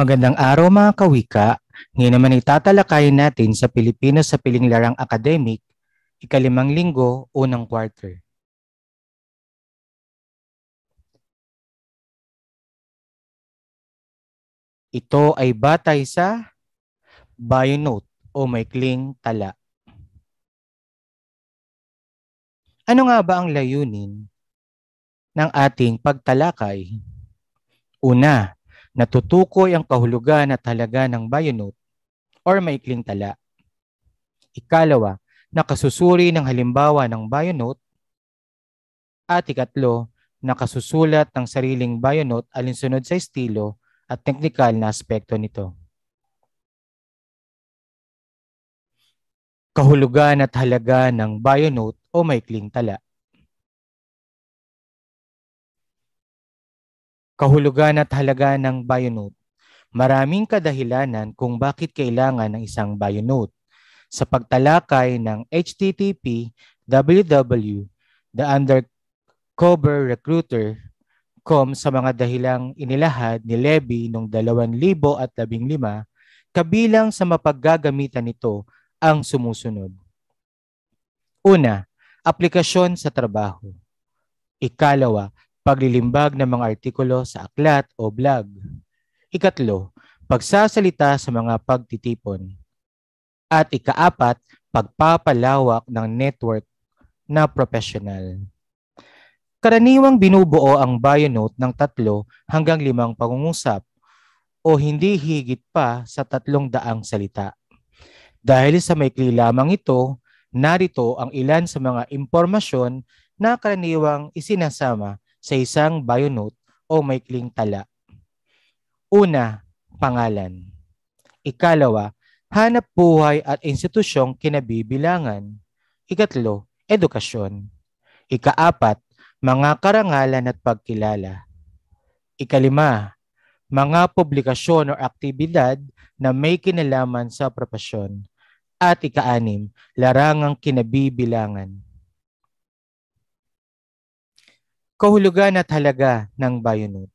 Magandang araw mga kawika. Ngayon naman itatalakayin natin sa Pilipino sa Piling Larang Academic, ikalimang linggo, unang quarter. Ito ay batay sa Bionote o maikling tala. Ano nga ba ang layunin ng ating pagtalakay? Una, natutukoy ang kahulugan at halaga ng bayonet or maikling tala. Ikalawa, nakasusuri ng halimbawa ng bayonet. At ikatlo, nakasusulat ng sariling bayonet alinsunod sa estilo at teknikal na aspekto nito. Kahulugan at halaga ng bayonet o maikling tala. kahulugan at halaga ng Bionode. Maraming kadahilanan kung bakit kailangan ng isang Bionode. Sa pagtalakay ng http www.theundercoverrecruiter.com sa mga dahilang inilahad ni Levy noong 2015, kabilang sa mapaggagamitan nito ang sumusunod. Una, aplikasyon sa trabaho. Ikalawa, paglilimbag ng mga artikulo sa aklat o blog. Ikatlo, pagsasalita sa mga pagtitipon. At ikaapat, pagpapalawak ng network na professional. Karaniwang binubuo ang bio note ng tatlo hanggang limang pangungusap o hindi higit pa sa tatlong daang salita. Dahil sa maikli lamang ito, narito ang ilan sa mga impormasyon na karaniwang isinasama sa isang bio note o maikling tala. Una, pangalan. Ikalawa, hanap buhay at institusyong kinabibilangan. Ikatlo, edukasyon. Ikaapat, mga karangalan at pagkilala. Ikalima, mga publikasyon o aktibidad na may kinalaman sa propasyon. At ikaanim, larangang kinabibilangan. Kahulugan at halaga ng bayonet.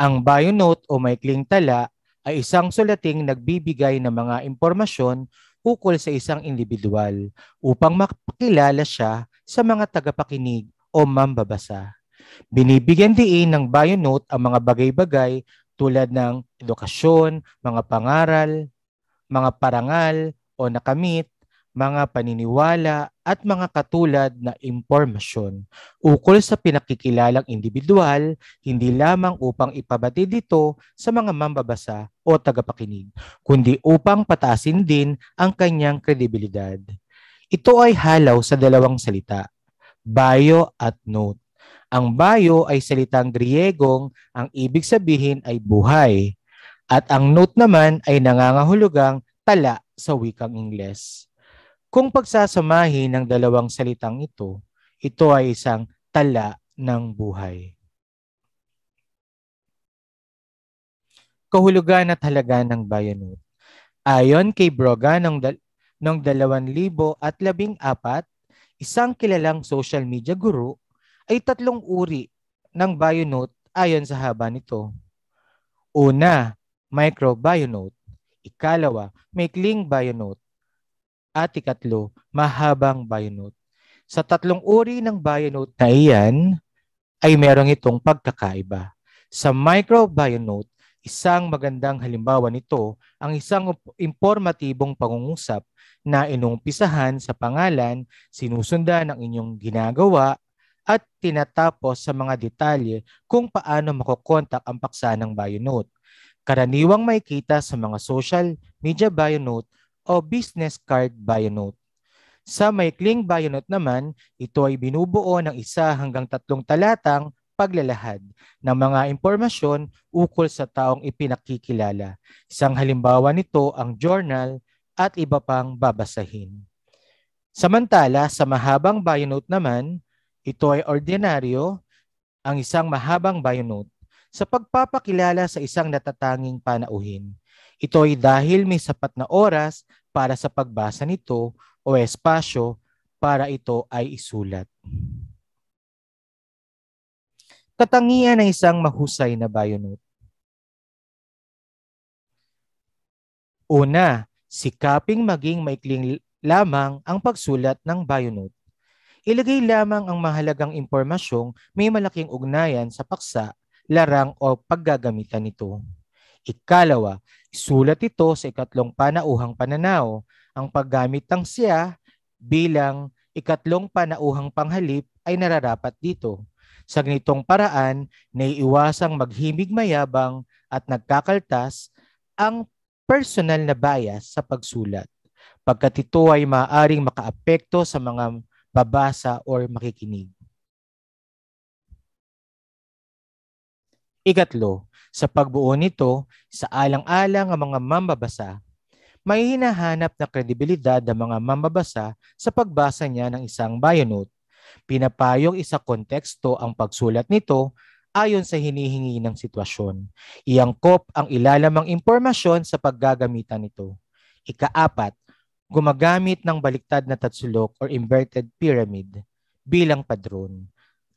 Ang bayonet o maikling tala ay isang sulating nagbibigay ng mga impormasyon ukol sa isang individual upang makakilala siya sa mga tagapakinig o mambabasa. Binibigyan diin ng bayonet ang mga bagay-bagay tulad ng edukasyon, mga pangaral, mga parangal o nakamit mga paniniwala at mga katulad na impormasyon ukol sa pinakikilalang individual, hindi lamang upang ipabatid dito sa mga mambabasa o tagapakinig, kundi upang pataasin din ang kanyang kredibilidad. Ito ay halaw sa dalawang salita, bio at note. Ang bio ay salitang Griyegong ang ibig sabihin ay buhay at ang note naman ay nangangahulugang tala sa wikang Ingles. Kung pagsasamahin ang dalawang salitang ito, ito ay isang tala ng buhay. Kahulugan at halaga ng bayanot. Ayon kay Broga ng, dal- ng 2014, isang kilalang social media guru, ay tatlong uri ng bayonote ayon sa haba nito. Una, microbionote. Ikalawa, maikling bionote at ikatlo, mahabang bayonet. Sa tatlong uri ng bayonet na iyan, ay merong itong pagkakaiba. Sa micro bayonet, isang magandang halimbawa nito ang isang informatibong pangungusap na inumpisahan sa pangalan, sinusundan ng inyong ginagawa at tinatapos sa mga detalye kung paano makokontak ang paksa ng bayonet. Karaniwang makikita sa mga social media bayonet o business card bio note. Sa maikling note naman, ito ay binubuo ng isa hanggang tatlong talatang paglalahad ng mga impormasyon ukol sa taong ipinakikilala. Isang halimbawa nito ang journal at iba pang babasahin. Samantala, sa mahabang bio note naman, ito ay ordinaryo, ang isang mahabang bio note sa pagpapakilala sa isang natatanging panauhin. Ito ay dahil may sapat na oras para sa pagbasa nito o espasyo para ito ay isulat. Katangian ng isang mahusay na bayonet. Una, sikaping maging maikling lamang ang pagsulat ng bayonet. Ilagay lamang ang mahalagang impormasyong may malaking ugnayan sa paksa, larang o paggagamitan nito. Ikalawa, isulat ito sa ikatlong panauhang pananaw. Ang paggamit ng siya bilang ikatlong panauhang panghalip ay nararapat dito. Sa ganitong paraan, naiiwasang maghimig mayabang at nagkakaltas ang personal na bias sa pagsulat pagkat ito ay maaaring makaapekto sa mga babasa or makikinig. Ikatlo, sa pagbuo nito, sa alang-alang ang mga mambabasa, may hinahanap na kredibilidad ng mga mambabasa sa pagbasa niya ng isang bayonote. Pinapayong isa konteksto ang pagsulat nito ayon sa hinihingi ng sitwasyon. Iangkop ang ilalamang impormasyon sa paggagamitan nito. Ikaapat, gumagamit ng baliktad na tatsulok or inverted pyramid bilang padron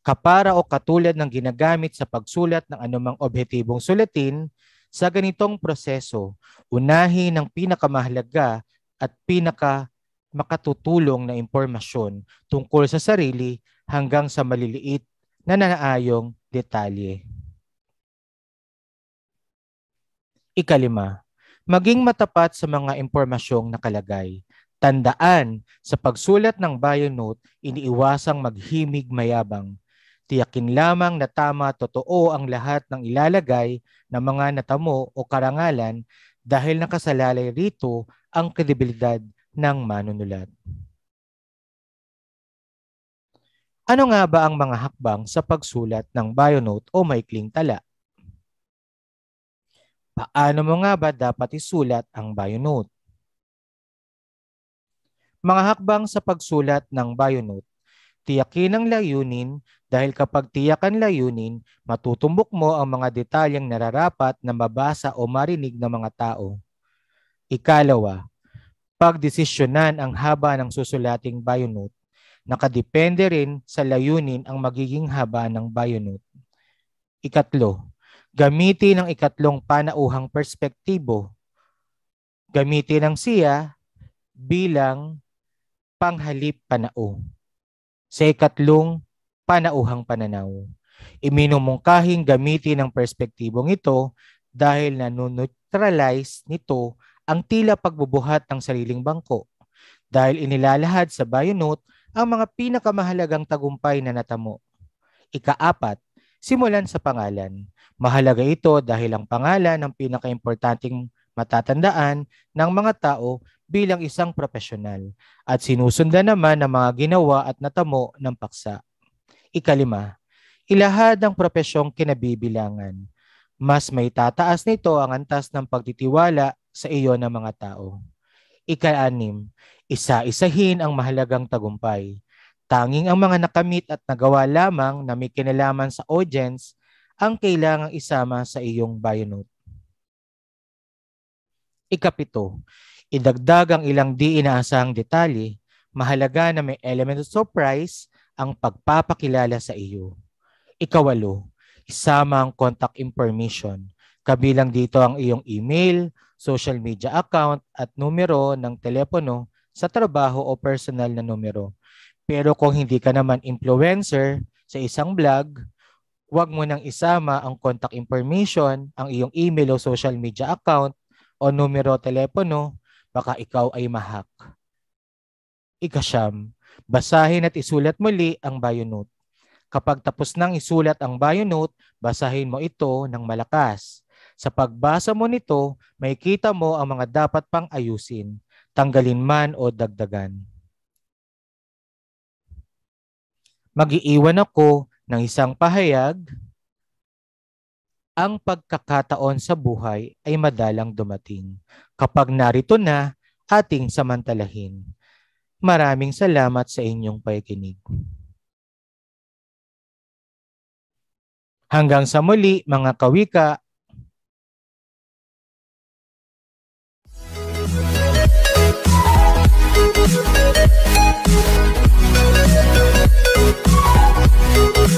kapara o katulad ng ginagamit sa pagsulat ng anumang objetibong sulatin, sa ganitong proseso, unahin ang pinakamahalaga at pinaka makatutulong na impormasyon tungkol sa sarili hanggang sa maliliit na nanaayong detalye. Ikalima, maging matapat sa mga impormasyong nakalagay. Tandaan, sa pagsulat ng bio note, iniiwasang maghimig mayabang Tiyakin lamang na tama totoo ang lahat ng ilalagay ng mga natamo o karangalan dahil nakasalalay rito ang kredibilidad ng manunulat. Ano nga ba ang mga hakbang sa pagsulat ng bionote o maikling tala? Paano mo nga ba dapat isulat ang bionote? Mga hakbang sa pagsulat ng bionote tiyakin ang layunin dahil kapag tiyak ang layunin, matutumbok mo ang mga detalyang nararapat na mabasa o marinig ng mga tao. Ikalawa, pagdesisyonan ang haba ng susulating bayonet. Nakadepende rin sa layunin ang magiging haba ng bayonet. Ikatlo, gamitin ang ikatlong panauhang perspektibo. Gamitin ang siya bilang panghalip panao. Sa ikatlong, panauhang pananaw. Iminumungkahing gamitin ang perspektibong ito dahil nanonutralize nito ang tila pagbubuhat ng sariling bangko dahil inilalahad sa bayonet ang mga pinakamahalagang tagumpay na natamo. Ikaapat, simulan sa pangalan. Mahalaga ito dahil ang pangalan ang pinakaimportanteng matatandaan ng mga tao bilang isang profesional at sinusundan naman ang mga ginawa at natamo ng paksa. Ikalima, ilahad ang propesyong kinabibilangan. Mas may tataas nito ang antas ng pagtitiwala sa iyo ng mga tao. Ikaanim, isa-isahin ang mahalagang tagumpay. Tanging ang mga nakamit at nagawa lamang na may kinalaman sa audience ang kailangang isama sa iyong bayonet. Ikapito, idagdag ang ilang di inaasahang detalye, mahalaga na may element of surprise ang pagpapakilala sa iyo. Ikawalo, isama ang contact information. Kabilang dito ang iyong email, social media account at numero ng telepono sa trabaho o personal na numero. Pero kung hindi ka naman influencer sa isang blog, huwag mo nang isama ang contact information, ang iyong email o social media account o numero telepono, baka ikaw ay mahak. Ikasyam, basahin at isulat muli ang bio note. Kapag tapos nang isulat ang bio note, basahin mo ito ng malakas. Sa pagbasa mo nito, may kita mo ang mga dapat pang ayusin, tanggalin man o dagdagan. Magiiwan ako ng isang pahayag ang pagkakataon sa buhay ay madalang dumating. Kapag narito na, ating samantalahin. Maraming salamat sa inyong pakikinig. Hanggang sa muli, mga kawika, Thank you.